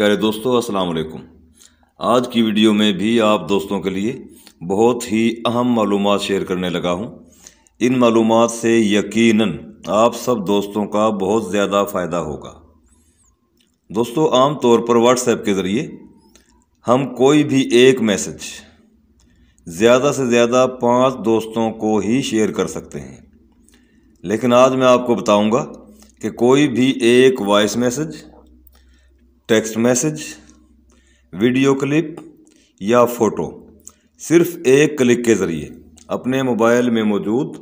प्यारे दोस्तों अस्सलाम वालेकुम आज की वीडियो में भी आप दोस्तों के लिए बहुत ही अहम मालूम शेयर करने लगा हूँ इन मालूम से यकीनन आप सब दोस्तों का बहुत ज़्यादा फ़ायदा होगा दोस्तों आम तौर पर व्हाट्सएप के ज़रिए हम कोई भी एक मैसेज ज़्यादा से ज़्यादा पांच दोस्तों को ही शेयर कर सकते हैं लेकिन आज मैं आपको बताऊँगा कि कोई भी एक voice message text message video clip या फ़ोटो सिर्फ एक क्लिक के ज़रिए अपने मोबाइल में मौजूद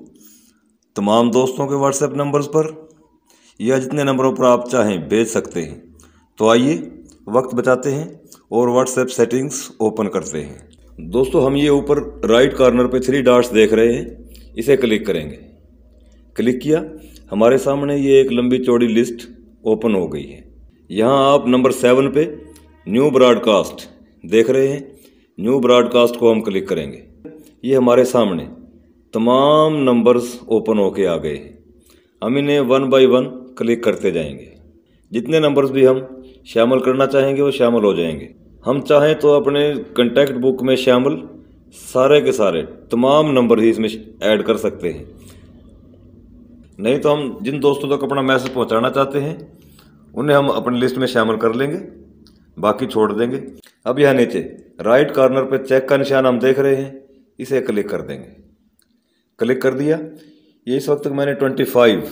तमाम दोस्तों के व्हाट्सएप नंबर्स पर या जितने नंबरों पर आप चाहें भेज सकते हैं तो आइए वक्त बचाते हैं और व्हाट्सएप सेटिंग्स ओपन करते हैं दोस्तों हम ये ऊपर राइट कॉर्नर पे थ्री डार्ट्स देख रहे हैं इसे क्लिक करेंगे क्लिक किया हमारे सामने ये एक लंबी चौड़ी लिस्ट ओपन हो गई है यहाँ आप नंबर सेवन पे न्यू ब्रॉडकास्ट देख रहे हैं न्यू ब्रॉडकास्ट को हम क्लिक करेंगे ये हमारे सामने तमाम नंबर्स ओपन होके आ गए हैं हम इन्हें वन बाय वन क्लिक करते जाएंगे जितने नंबर्स भी हम शामिल करना चाहेंगे वो शामिल हो जाएंगे हम चाहें तो अपने कंटेक्ट बुक में शामिल सारे के सारे तमाम नंबर ही इसमें ऐड कर सकते हैं नहीं तो हम जिन दोस्तों तक अपना मैसेज पहुंचाना चाहते हैं उन्हें हम अपनी लिस्ट में शामिल कर लेंगे बाकी छोड़ देंगे अब यहाँ नीचे राइट कॉर्नर पर चेक का निशान हम देख रहे हैं इसे क्लिक कर देंगे क्लिक कर दिया ये इस वक्त मैंने ट्वेंटी फाइव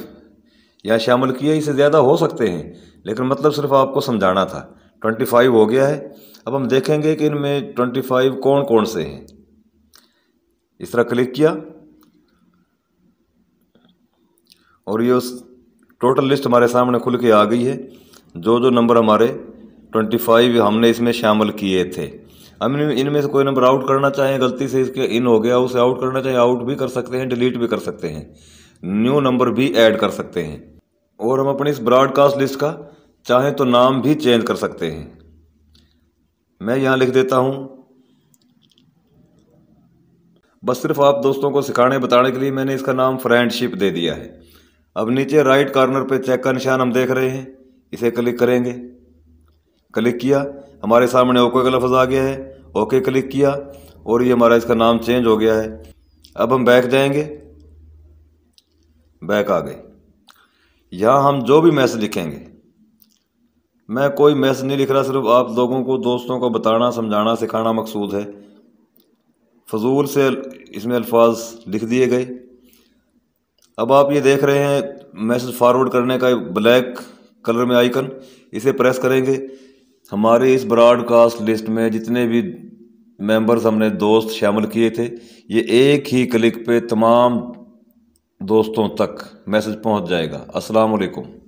यहाँ शामिल किए इसे ज़्यादा हो सकते हैं लेकिन मतलब सिर्फ आपको समझाना था ट्वेंटी फाइव हो गया है अब हम देखेंगे कि इनमें ट्वेंटी फाइव कौन कौन से हैं इस तरह क्लिक किया और ये उस टोटल लिस्ट हमारे सामने खुल के आ गई है जो जो नंबर हमारे ट्वेंटी फाइव हमने इसमें शामिल किए थे हम इनमें से कोई नंबर आउट करना चाहें गलती से इसके इन हो गया उसे आउट करना चाहें आउट भी कर सकते हैं डिलीट भी कर सकते हैं न्यू नंबर भी ऐड कर सकते हैं और हम अपनी इस ब्रॉडकास्ट लिस्ट का चाहें तो नाम भी चेंज कर सकते हैं मैं यहाँ लिख देता हूँ बस सिर्फ आप दोस्तों को सिखाने बताने के लिए मैंने इसका नाम फ्रेंडशिप दे दिया है अब नीचे राइट कॉर्नर पे चेक का निशान हम देख रहे हैं इसे क्लिक करेंगे क्लिक किया हमारे सामने ओके का लफ्ज़ आ गया है ओके क्लिक किया और ये हमारा इसका नाम चेंज हो गया है अब हम बैक जाएंगे बैक आ गए यहाँ हम जो भी मैसेज लिखेंगे मैं कोई मैसेज नहीं लिख रहा सिर्फ आप लोगों को दोस्तों को बताना समझाना सिखाना मकसूद है फजूल से इसमें अल्फाज लिख दिए गए अब आप ये देख रहे हैं मैसेज फॉरवर्ड करने का ब्लैक कलर में आइकन इसे प्रेस करेंगे हमारे इस ब्रॉडकास्ट लिस्ट में जितने भी मेंबर्स हमने दोस्त शामिल किए थे ये एक ही क्लिक पे तमाम दोस्तों तक मैसेज पहुंच जाएगा अस्सलाम वालेकुम